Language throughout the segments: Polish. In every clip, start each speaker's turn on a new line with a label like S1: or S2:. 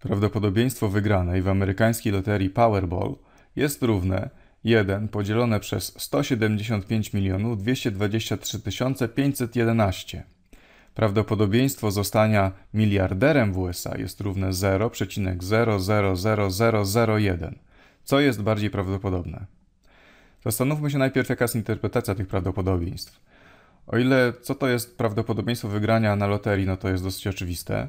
S1: Prawdopodobieństwo wygranej w amerykańskiej loterii Powerball jest równe 1 podzielone przez 175 223 511. Prawdopodobieństwo zostania miliarderem w USA jest równe 0,000001, co jest bardziej prawdopodobne. Zastanówmy się najpierw, jaka jest interpretacja tych prawdopodobieństw. O ile co to jest prawdopodobieństwo wygrania na loterii, no to jest dosyć oczywiste –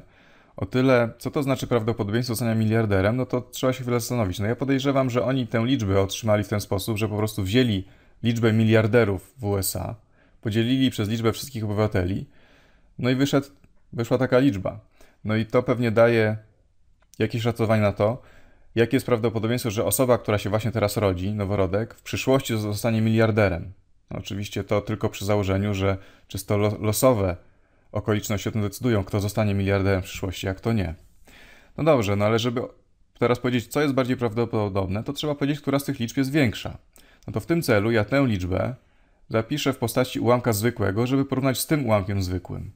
S1: o tyle, co to znaczy prawdopodobieństwo zostania miliarderem, no to trzeba się chwilę zastanowić. No ja podejrzewam, że oni tę liczbę otrzymali w ten sposób, że po prostu wzięli liczbę miliarderów w USA, podzielili przez liczbę wszystkich obywateli, no i wyszedł, wyszła taka liczba. No i to pewnie daje jakieś szacowanie na to, jakie jest prawdopodobieństwo, że osoba, która się właśnie teraz rodzi, noworodek, w przyszłości zostanie miliarderem. No oczywiście to tylko przy założeniu, że czysto losowe Okoliczności o tym decydują, kto zostanie miliarderem w przyszłości, a kto nie. No dobrze, no ale żeby teraz powiedzieć, co jest bardziej prawdopodobne, to trzeba powiedzieć, która z tych liczb jest większa. No to w tym celu ja tę liczbę zapiszę w postaci ułamka zwykłego, żeby porównać z tym ułamkiem zwykłym.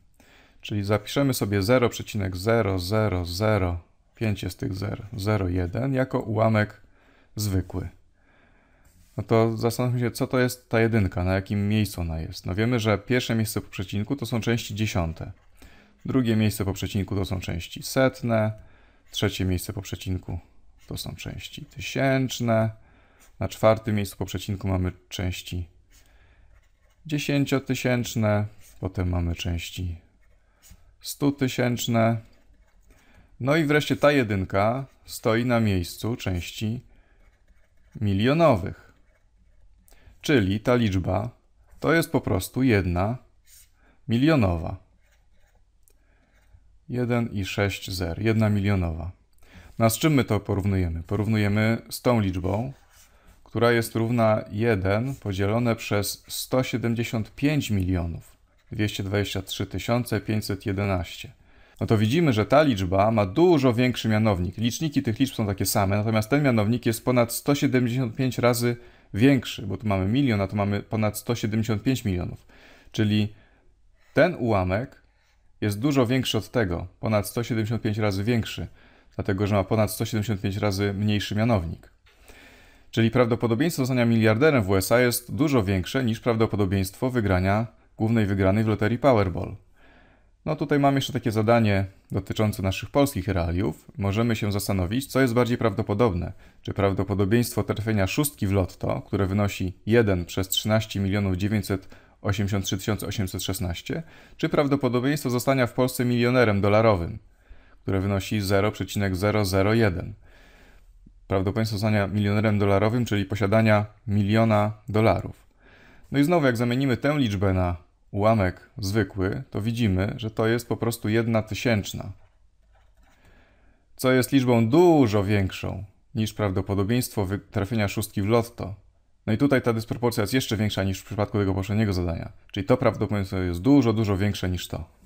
S1: Czyli zapiszemy sobie 0,0005 z tych 0,01 jako ułamek zwykły no to zastanówmy się, co to jest ta jedynka, na jakim miejscu ona jest. No wiemy, że pierwsze miejsce po przecinku to są części dziesiąte. Drugie miejsce po przecinku to są części setne. Trzecie miejsce po przecinku to są części tysięczne. Na czwartym miejscu po przecinku mamy części dziesięciotysięczne. Potem mamy części stutysięczne. No i wreszcie ta jedynka stoi na miejscu części milionowych. Czyli ta liczba to jest po prostu jedna milionowa. 1 i 6 zer, 1 milionowa. No z czym my to porównujemy? Porównujemy z tą liczbą, która jest równa 1 podzielone przez 175 milionów 223 511. No to widzimy, że ta liczba ma dużo większy mianownik. Liczniki tych liczb są takie same, natomiast ten mianownik jest ponad 175 razy większy, bo tu mamy milion, a tu mamy ponad 175 milionów. Czyli ten ułamek jest dużo większy od tego, ponad 175 razy większy, dlatego że ma ponad 175 razy mniejszy mianownik. Czyli prawdopodobieństwo zostania miliarderem w USA jest dużo większe niż prawdopodobieństwo wygrania głównej wygranej w loterii Powerball. No tutaj mam jeszcze takie zadanie dotyczący naszych polskich realiów, możemy się zastanowić, co jest bardziej prawdopodobne. Czy prawdopodobieństwo trafienia szóstki w lotto, które wynosi 1 przez 13 983 816, czy prawdopodobieństwo zostania w Polsce milionerem dolarowym, które wynosi 0,001. Prawdopodobieństwo zostania milionerem dolarowym, czyli posiadania miliona dolarów. No i znowu, jak zamienimy tę liczbę na ułamek zwykły, to widzimy, że to jest po prostu jedna tysięczna, co jest liczbą dużo większą niż prawdopodobieństwo trafienia szóstki w lotto. No i tutaj ta dysproporcja jest jeszcze większa niż w przypadku tego poprzedniego zadania. Czyli to prawdopodobieństwo jest dużo, dużo większe niż to.